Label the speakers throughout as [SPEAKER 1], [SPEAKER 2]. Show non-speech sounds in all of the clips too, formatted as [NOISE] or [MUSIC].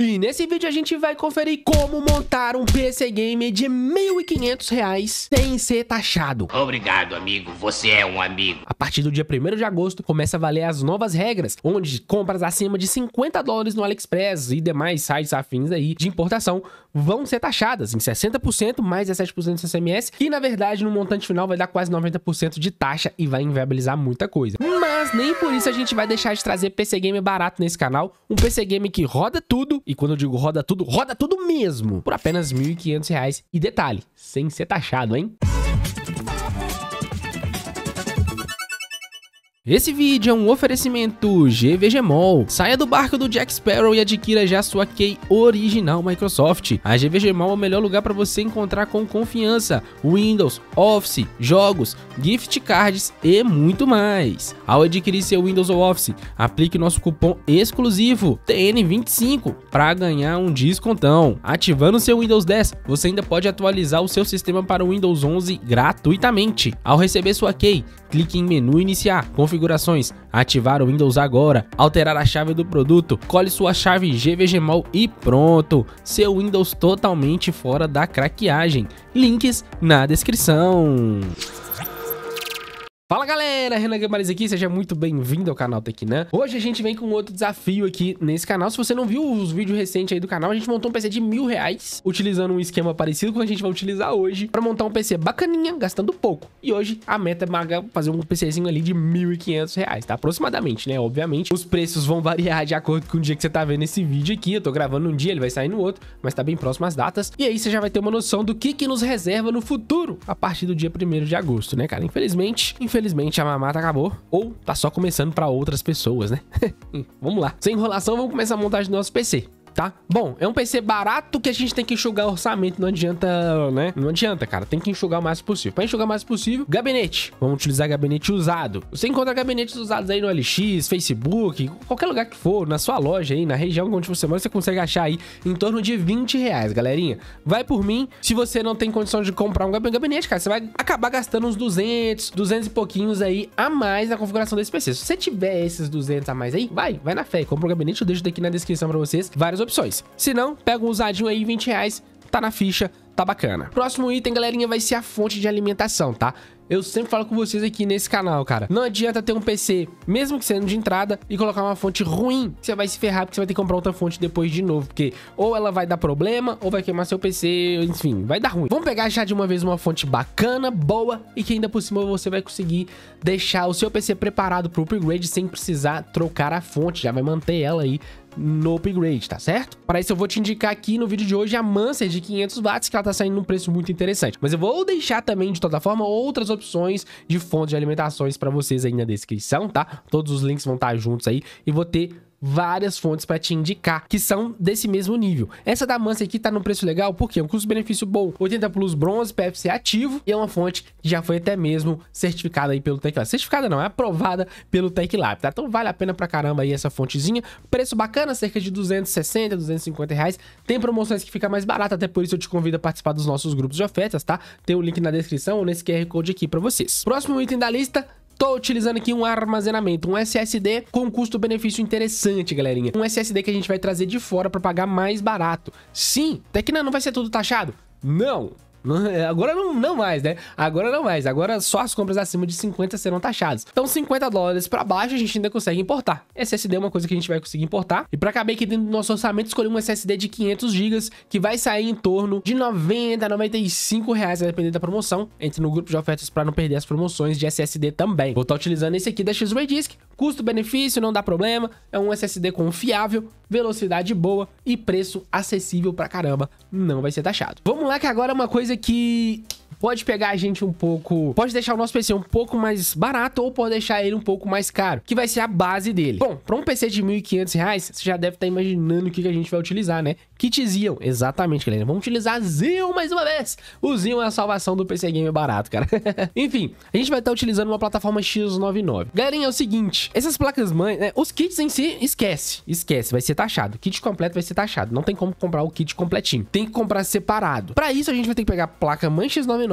[SPEAKER 1] E nesse vídeo a gente vai conferir como montar um PC Gamer de R$ 1.500 sem ser taxado. Obrigado, amigo. Você é um amigo. A partir do dia 1 de agosto, começa a valer as novas regras, onde compras acima de 50 dólares no AliExpress e demais sites afins aí de importação vão ser taxadas em 60% mais 17% do CMS, que na verdade no montante final vai dar quase 90% de taxa e vai inviabilizar muita coisa. Mas nem por isso a gente vai deixar de trazer PC Game barato nesse canal, um PC Game que roda tudo, e quando eu digo roda tudo, roda tudo mesmo, por apenas R$ 1.500 e detalhe, sem ser taxado, hein? Esse vídeo é um oferecimento GVGMOL. Saia do barco do Jack Sparrow e adquira já sua key original Microsoft. A GVGMOL é o melhor lugar para você encontrar com confiança Windows, Office, jogos, gift cards e muito mais. Ao adquirir seu Windows ou Office, aplique nosso cupom exclusivo TN25 para ganhar um descontão. Ativando seu Windows 10, você ainda pode atualizar o seu sistema para o Windows 11 gratuitamente. Ao receber sua key, clique em Menu Iniciar, Configurações, ativar o Windows agora, alterar a chave do produto, cole sua chave GVGMOL e pronto! Seu Windows totalmente fora da craqueagem. Links na descrição. Fala galera, Renan Gamaliz aqui, seja muito bem-vindo ao canal Tecnan. Hoje a gente vem com outro desafio aqui nesse canal. Se você não viu os vídeos recentes aí do canal, a gente montou um PC de mil reais, utilizando um esquema parecido com o que a gente vai utilizar hoje, para montar um PC bacaninha, gastando pouco. E hoje a meta é fazer um PCzinho ali de mil e quinhentos reais, tá? Aproximadamente, né? Obviamente, os preços vão variar de acordo com o dia que você tá vendo esse vídeo aqui. Eu tô gravando um dia, ele vai sair no outro, mas tá bem próximo às datas. E aí você já vai ter uma noção do que que nos reserva no futuro, a partir do dia 1 de agosto, né, cara? Infelizmente, infelizmente infelizmente a mamata acabou ou tá só começando para outras pessoas, né? [LAUGHS] vamos lá. Sem enrolação, vamos começar a montagem do nosso PC tá? Bom, é um PC barato que a gente tem que enxugar o orçamento, não adianta, né? Não adianta, cara, tem que enxugar o mais possível. Pra enxugar o mais possível, gabinete. Vamos utilizar gabinete usado. Você encontra gabinetes usados aí no LX, Facebook, qualquer lugar que for, na sua loja aí, na região onde você mora, você consegue achar aí em torno de 20 reais, galerinha. Vai por mim, se você não tem condição de comprar um gabinete, cara, você vai acabar gastando uns 200, 200 e pouquinhos aí a mais na configuração desse PC. Se você tiver esses 200 a mais aí, vai, vai na fé, compra um gabinete, eu deixo daqui na descrição pra vocês várias opções opções. Se não, pega um usadinho aí, 20 reais, tá na ficha, tá bacana. Próximo item, galerinha, vai ser a fonte de alimentação, tá? Eu sempre falo com vocês aqui nesse canal, cara. Não adianta ter um PC, mesmo que sendo de entrada, e colocar uma fonte ruim. Você vai se ferrar porque você vai ter que comprar outra fonte depois de novo. Porque ou ela vai dar problema, ou vai queimar seu PC, enfim, vai dar ruim. Vamos pegar já de uma vez uma fonte bacana, boa, e que ainda por cima você vai conseguir deixar o seu PC preparado para o upgrade sem precisar trocar a fonte. Já vai manter ela aí no upgrade, tá certo? Para isso eu vou te indicar aqui no vídeo de hoje a Mancer de 500 watts, que ela tá saindo num preço muito interessante. Mas eu vou deixar também, de toda forma, outras opções de fontes de alimentações para vocês aí na descrição, tá? Todos os links vão estar tá juntos aí e vou ter várias fontes para te indicar que são desse mesmo nível. Essa da Mansa aqui tá num preço legal porque é um custo-benefício bom, 80 Plus Bronze, PFC ativo e é uma fonte que já foi até mesmo certificada aí pelo TechLab. Certificada não, é aprovada pelo TechLab, tá? Então vale a pena pra caramba aí essa fontezinha. Preço bacana, cerca de 260, 250 reais. Tem promoções que fica mais barata, até por isso eu te convido a participar dos nossos grupos de ofertas, tá? Tem o link na descrição ou nesse QR Code aqui para vocês. Próximo item da lista, Tô utilizando aqui um armazenamento, um SSD com custo-benefício interessante, galerinha. Um SSD que a gente vai trazer de fora para pagar mais barato. Sim, até que não, não vai ser tudo taxado. Não, é, agora não, não mais, né? Agora não mais. Agora só as compras acima de 50 serão taxadas. Então, 50 dólares para baixo a gente ainda consegue importar. SSD é uma coisa que a gente vai conseguir importar. E para caber aqui dentro do nosso orçamento, escolhi um SSD de 500 GB que vai sair em torno de 90 a 95 reais, dependendo da promoção. Entre no grupo de ofertas para não perder as promoções de SSD também. Vou estar tá utilizando esse aqui da XY Disk, Custo-benefício não dá problema, é um SSD confiável, velocidade boa e preço acessível pra caramba, não vai ser taxado. Vamos lá que agora é uma coisa que pode pegar a gente um pouco, pode deixar o nosso PC um pouco mais barato ou pode deixar ele um pouco mais caro, que vai ser a base dele. Bom, para um PC de 1.500 reais, você já deve estar tá imaginando o que, a gente vai utilizar, né? Kit Zion, exatamente, galera. Vamos utilizar Zion mais uma vez. O Zion é a salvação do PC Gamer barato, cara. [LAUGHS] Enfim, a gente vai estar tá utilizando uma plataforma X99. Galerinha, é o seguinte, essas placas mãe, né, os kits em si, esquece, esquece, vai ser taxado. Kit completo vai ser taxado, não tem como comprar o kit completinho. Tem que comprar separado. Para isso a gente vai ter que pegar a placa mãe X99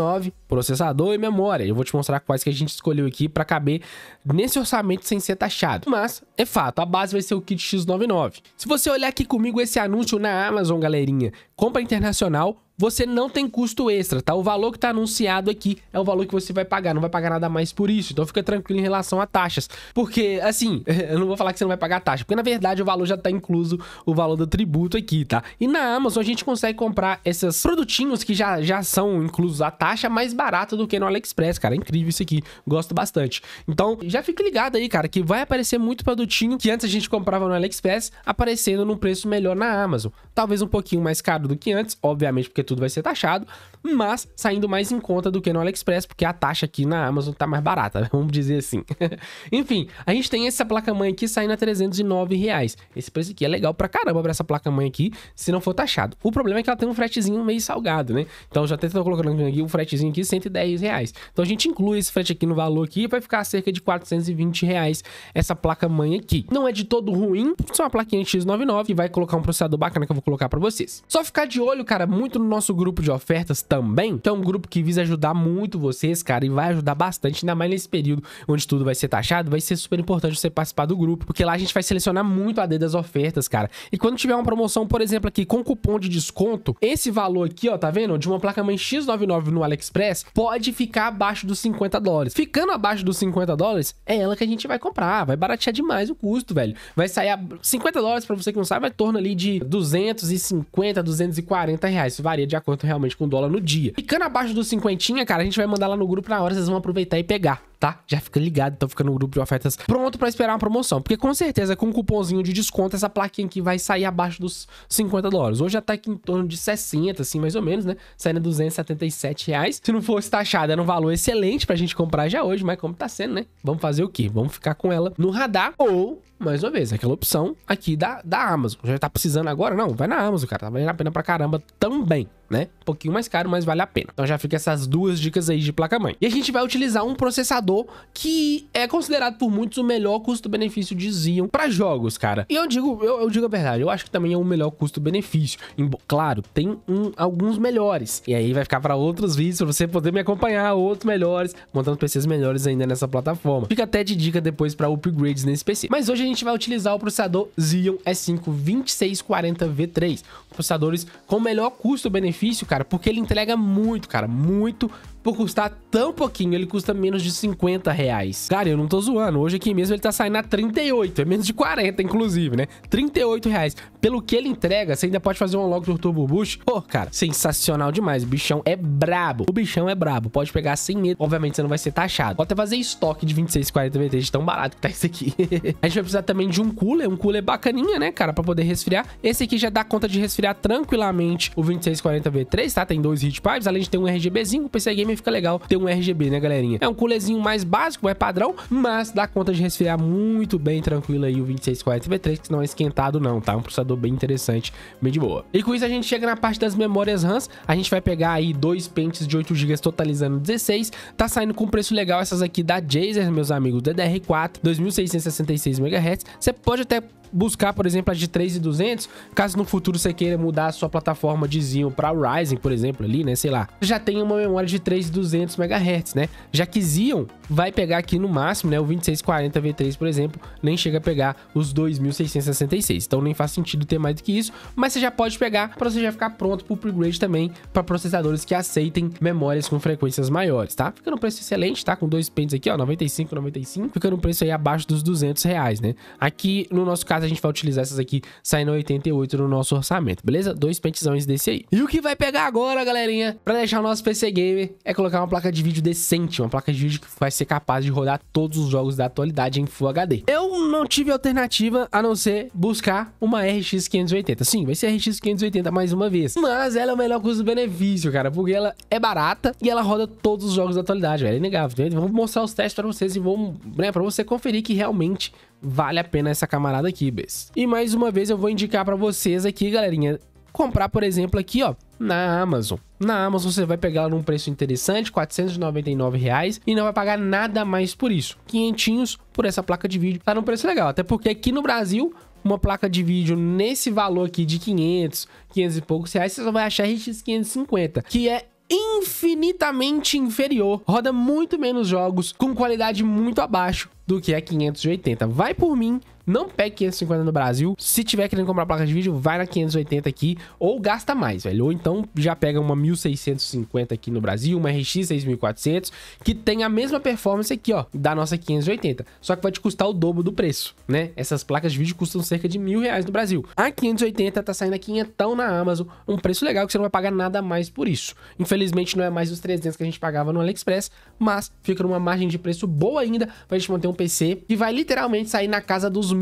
[SPEAKER 1] processador e memória. Eu vou te mostrar quais que a gente escolheu aqui para caber nesse orçamento sem ser taxado. Mas, é fato, a base vai ser o kit X99. Se você olhar aqui comigo esse anúncio na Amazon, galerinha, compra internacional, você não tem custo extra, tá? O valor que tá anunciado aqui é o valor que você vai pagar, não vai pagar nada mais por isso. Então fica tranquilo em relação a taxas. Porque, assim, [LAUGHS] eu não vou falar que você não vai pagar taxa, porque na verdade o valor já tá incluso, o valor do tributo aqui, tá? E na Amazon a gente consegue comprar esses produtinhos que já, já são inclusos a taxa mais barato do que no AliExpress, cara. É incrível isso aqui, gosto bastante. Então já fique ligado aí, cara, que vai aparecer muito produtinho que antes a gente comprava no AliExpress, aparecendo num preço melhor na Amazon. Talvez um pouquinho mais caro do que antes, obviamente, porque tudo vai ser taxado, mas saindo mais em conta do que no AliExpress, porque a taxa aqui na Amazon tá mais barata, né? [LAUGHS] vamos dizer assim. [LAUGHS] Enfim, a gente tem essa placa-mãe aqui saindo a 309 reais. Esse preço aqui é legal pra caramba pra essa placa-mãe aqui, se não for taxado. O problema é que ela tem um fretezinho meio salgado, né? Então já até tô colocando aqui o um fretezinho aqui, 110 reais. Então a gente inclui esse frete aqui no valor aqui e vai ficar cerca de 420 reais essa placa-mãe aqui. Não é de todo ruim, só uma plaquinha X99 e vai colocar um processador bacana que eu vou colocar pra vocês. Só ficar de olho, cara, muito no nosso grupo de ofertas também, que então, é um grupo que visa ajudar muito vocês, cara, e vai ajudar bastante, ainda mais nesse período onde tudo vai ser taxado, vai ser super importante você participar do grupo, porque lá a gente vai selecionar muito a D das ofertas, cara. E quando tiver uma promoção, por exemplo, aqui com cupom de desconto, esse valor aqui, ó, tá vendo? De uma placa-mãe X99 no AliExpress, pode ficar abaixo dos 50 dólares. Ficando abaixo dos 50 dólares, é ela que a gente vai comprar, vai baratear demais o custo, velho. Vai sair a 50 dólares, pra você que não sabe, vai torno ali de 250, 240 reais, isso varia varia de acordo realmente com o dólar no dia. Ficando abaixo dos cinquentinha, cara, a gente vai mandar lá no grupo na hora, vocês vão aproveitar e pegar, tá? Já fica ligado, então fica no grupo de ofertas pronto para esperar uma promoção. Porque com certeza, com um cupomzinho de desconto, essa plaquinha aqui vai sair abaixo dos 50 dólares. Hoje já tá aqui em torno de 60, assim, mais ou menos, né? Saindo 277 reais. Se não fosse taxada, era um valor excelente pra gente comprar já hoje, mas como tá sendo, né? Vamos fazer o quê? Vamos ficar com ela no radar ou mais uma vez, aquela opção aqui da, da Amazon. Já tá precisando agora? Não, vai na Amazon, cara. Tá valendo a pena pra caramba também né? Um pouquinho mais caro, mas vale a pena. Então já fica essas duas dicas aí de placa-mãe. E a gente vai utilizar um processador que é considerado por muitos o melhor custo-benefício de Xeon para jogos, cara. E eu digo, eu, eu, digo a verdade, eu acho que também é o melhor custo-benefício. Claro, tem um, alguns melhores. E aí vai ficar para outros vídeos para você poder me acompanhar, outros melhores, montando PCs melhores ainda nessa plataforma. Fica até de dica depois para upgrades nesse PC. Mas hoje a gente vai utilizar o processador Xeon S5 2640V3, processadores com melhor custo-benefício benefício, cara, porque ele entrega muito, cara, muito, por custar tão pouquinho, ele custa menos de 50 reais. Cara, eu não tô zoando. Hoje aqui mesmo ele tá saindo a 38, é menos de 40, inclusive, né? 38 reais. Pelo que ele entrega, você ainda pode fazer um log do Turbo Boost. Pô, cara, sensacional demais. O bichão é brabo. O bichão é brabo. Pode pegar sem medo. Obviamente, você não vai ser taxado. Pode até fazer estoque de 26,40 VT de tão barato que tá esse aqui. [LAUGHS] a gente vai precisar também de um cooler. Um cooler bacaninha, né, cara, pra poder resfriar. Esse aqui já dá conta de resfriar tranquilamente o 2640 V3, tá? Tem dois heatpipes, além de ter um RGBzinho, o PC Gamer também fica legal ter um RGB, né, galerinha? É um coolerzinho mais básico, é padrão, mas dá conta de resfriar muito bem tranquilo aí o 2640B3, que não é esquentado não, tá? um processador bem interessante, bem de boa. E com isso a gente chega na parte das memórias RAMs, a gente vai pegar aí dois pentes de 8 GB totalizando 16, tá saindo com preço legal essas aqui da Jazer, meus amigos, DDR4, 2666 MHz, você pode até buscar, por exemplo, a de 3,200, caso no futuro você queira mudar a sua plataforma de Xeon para o Ryzen, por exemplo, ali, né, sei lá. Já tem uma memória de 3,200 MHz, né? Já que Xeon vai pegar aqui no máximo, né, o 2640 V3, por exemplo, nem chega a pegar os 2666. Então nem faz sentido ter mais do que isso, mas você já pode pegar para você já ficar pronto para o upgrade também para processadores que aceitem memórias com frequências maiores, tá? Fica um preço excelente, tá? Com dois pentes aqui, ó, 95, 95, fica um preço aí abaixo dos 200 reais, né? Aqui no nosso caso caso, a gente vai utilizar essas aqui saindo 88 no nosso orçamento, beleza? Dois pentezões desse aí. E o que vai pegar agora, galerinha, pra deixar o nosso PC Gamer é colocar uma placa de vídeo decente, uma placa de vídeo que vai ser capaz de rodar todos os jogos da atualidade em Full HD. Eu não tive alternativa a não ser buscar uma RX 580. Sim, vai ser RX 580 mais uma vez. Mas ela é o melhor custo-benefício, cara, porque ela é barata e ela roda todos os jogos da atualidade, velho. É inegável. Vamos mostrar os testes pra vocês e vou né, pra você conferir que realmente vale a pena essa camarada aqui, Bes. E mais uma vez eu vou indicar para vocês aqui, galerinha, comprar, por exemplo, aqui, ó, na Amazon. Na Amazon você vai pegar num preço interessante, R$ reais e não vai pagar nada mais por isso. Quinhentinhos por essa placa de vídeo. Tá num preço legal, até porque aqui no Brasil uma placa de vídeo nesse valor aqui de 500, 500 e poucos reais, você só vai achar RX 550, que é infinitamente inferior, roda muito menos jogos, com qualidade muito abaixo do que é 580. Vai por mim não pegue 550 no Brasil. Se tiver querendo comprar placa de vídeo, vai na 580 aqui ou gasta mais, velho. Ou então já pega uma 1650 aqui no Brasil, uma RX 6400, que tem a mesma performance aqui, ó, da nossa 580. Só que vai te custar o dobro do preço, né? Essas placas de vídeo custam cerca de mil reais no Brasil. A 580 tá saindo a quinhentão na Amazon, um preço legal que você não vai pagar nada mais por isso. Infelizmente não é mais os 300 que a gente pagava no AliExpress, mas fica numa margem de preço boa ainda pra gente manter um PC que vai literalmente sair na casa dos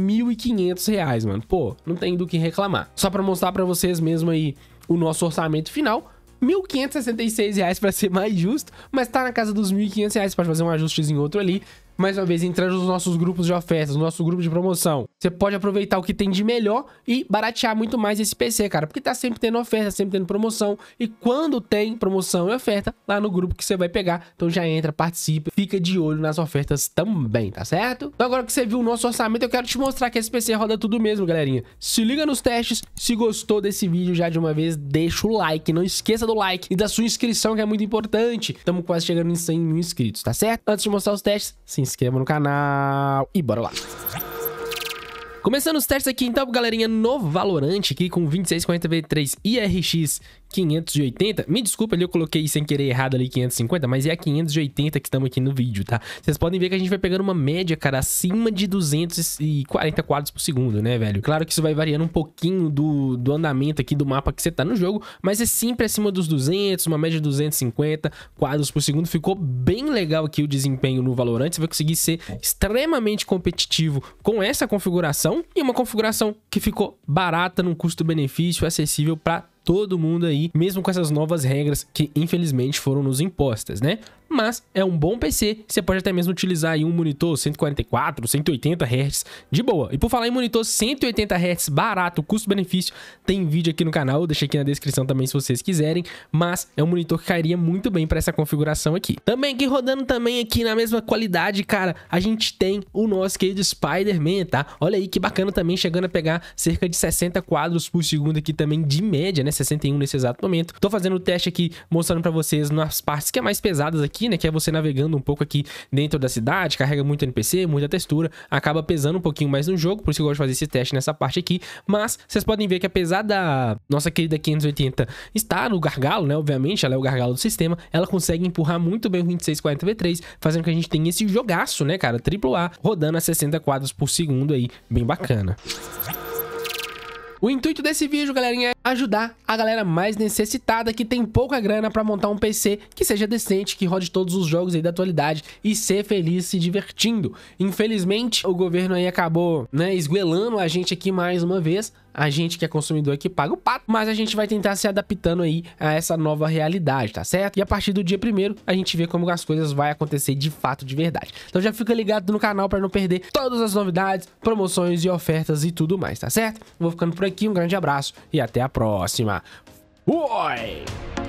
[SPEAKER 1] reais mano. Pô, não tem do que reclamar. Só pra mostrar pra vocês mesmo aí o nosso orçamento final, R$ 1.566 para ser mais justo, mas tá na casa dos R$ 1.500 para fazer um ajustezinho outro ali mais uma vez, entrando nos nossos grupos de ofertas, no nosso grupo de promoção, você pode aproveitar o que tem de melhor e baratear muito mais esse PC, cara. Porque tá sempre tendo oferta, sempre tendo promoção. E quando tem promoção e oferta, lá no grupo que você vai pegar. Então já entra, participe, fica de olho nas ofertas também, tá certo? Então agora que você viu o nosso orçamento, eu quero te mostrar que esse PC roda tudo mesmo, galerinha. Se liga nos testes. Se gostou desse vídeo já de uma vez, deixa o like. Não esqueça do like e da sua inscrição, que é muito importante. Estamos quase chegando em 100 mil inscritos, tá certo? Antes de mostrar os testes, sim inscreva no canal e bora lá. Começando os testes aqui, então, galerinha, no Valorant, aqui com 2640v3 IRX 580. Me desculpa ali, eu coloquei sem querer errado ali 550, mas é a 580 que estamos aqui no vídeo, tá? Vocês podem ver que a gente vai pegando uma média, cara, acima de 240 quadros por segundo, né, velho? Claro que isso vai variando um pouquinho do, do andamento aqui do mapa que você tá no jogo, mas é sempre acima dos 200, uma média de 250 quadros por segundo. Ficou bem legal aqui o desempenho no Valorant, você vai conseguir ser extremamente competitivo com essa configuração e uma configuração que ficou barata, num custo-benefício acessível para todo mundo aí, mesmo com essas novas regras que infelizmente foram nos impostas, né? Mas é um bom PC, você pode até mesmo utilizar aí um monitor 144, 180 Hz de boa. E por falar em monitor 180 Hz barato, custo-benefício, tem vídeo aqui no canal, eu deixei aqui na descrição também se vocês quiserem, mas é um monitor que cairia muito bem para essa configuração aqui. Também aqui rodando também aqui na mesma qualidade, cara, a gente tem o nosso querido Spider-Man, tá? Olha aí que bacana também, chegando a pegar cerca de 60 quadros por segundo aqui também de média, né? 61 é nesse exato momento. Tô fazendo o teste aqui, mostrando pra vocês nas partes que é mais pesadas aqui, né? Que é você navegando um pouco aqui dentro da cidade, carrega muito NPC, muita textura, acaba pesando um pouquinho mais no jogo, por isso que eu gosto de fazer esse teste nessa parte aqui. Mas vocês podem ver que apesar da nossa querida 580 estar no gargalo, né? Obviamente, ela é o gargalo do sistema, ela consegue empurrar muito bem o 2640 V3, fazendo com que a gente tenha esse jogaço, né, cara? AAA, rodando a 60 quadros por segundo aí, bem bacana. O intuito desse vídeo, galerinha, é ajudar a galera mais necessitada que tem pouca grana pra montar um PC que seja decente, que rode todos os jogos aí da atualidade e ser feliz se divertindo. Infelizmente, o governo aí acabou, né, esguelando a gente aqui mais uma vez, a gente que é consumidor que paga o pato, mas a gente vai tentar se adaptando aí a essa nova realidade, tá certo? E a partir do dia primeiro a gente vê como as coisas vai acontecer de fato, de verdade. Então já fica ligado no canal para não perder todas as novidades, promoções e ofertas e tudo mais, tá certo? Vou ficando por aqui, um grande abraço e até a próxima. Fui!